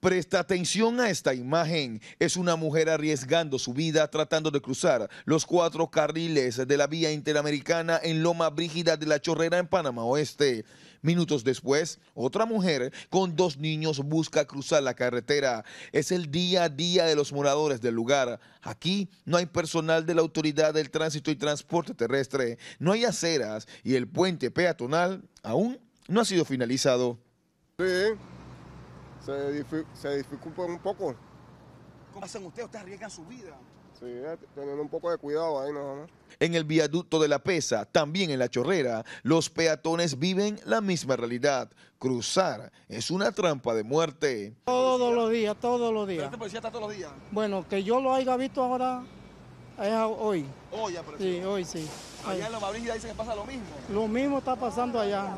Presta atención a esta imagen. Es una mujer arriesgando su vida tratando de cruzar los cuatro carriles de la vía interamericana en Loma Brígida de la Chorrera en Panamá Oeste. Minutos después, otra mujer con dos niños busca cruzar la carretera. Es el día a día de los moradores del lugar. Aquí no hay personal de la Autoridad del Tránsito y Transporte Terrestre, no hay aceras y el puente peatonal aún no ha sido finalizado se, dificultan un poco. ¿Cómo hacen ustedes? Ustedes arriesgan su vida. Sí, teniendo un poco de cuidado ahí nada más. En el viaducto de la Pesa, también en la Chorrera, los peatones viven la misma realidad. Cruzar es una trampa de muerte. Todos los días, todos los días. Este está todos los días? Bueno, que yo lo haya visto ahora es hoy. Hoy Sí, hoy sí. Allá en en la ya dicen que pasa lo mismo. Lo mismo está pasando allá.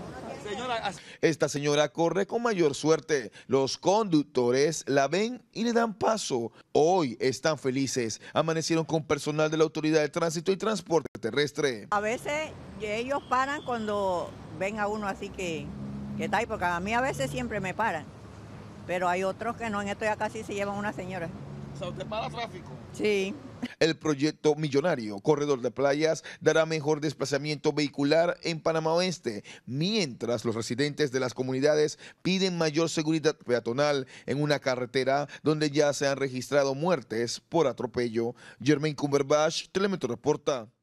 Esta señora corre con mayor suerte. Los conductores la ven y le dan paso. Hoy están felices. Amanecieron con personal de la Autoridad de Tránsito y Transporte Terrestre. A veces ellos paran cuando ven a uno así que, que tal ahí, porque a mí a veces siempre me paran. Pero hay otros que no, en esto ya casi se llevan una señora tráfico. Sí. El proyecto millonario Corredor de Playas dará mejor desplazamiento vehicular en Panamá Oeste, mientras los residentes de las comunidades piden mayor seguridad peatonal en una carretera donde ya se han registrado muertes por atropello. Germain Cumberbatch, Telemetro Reporta.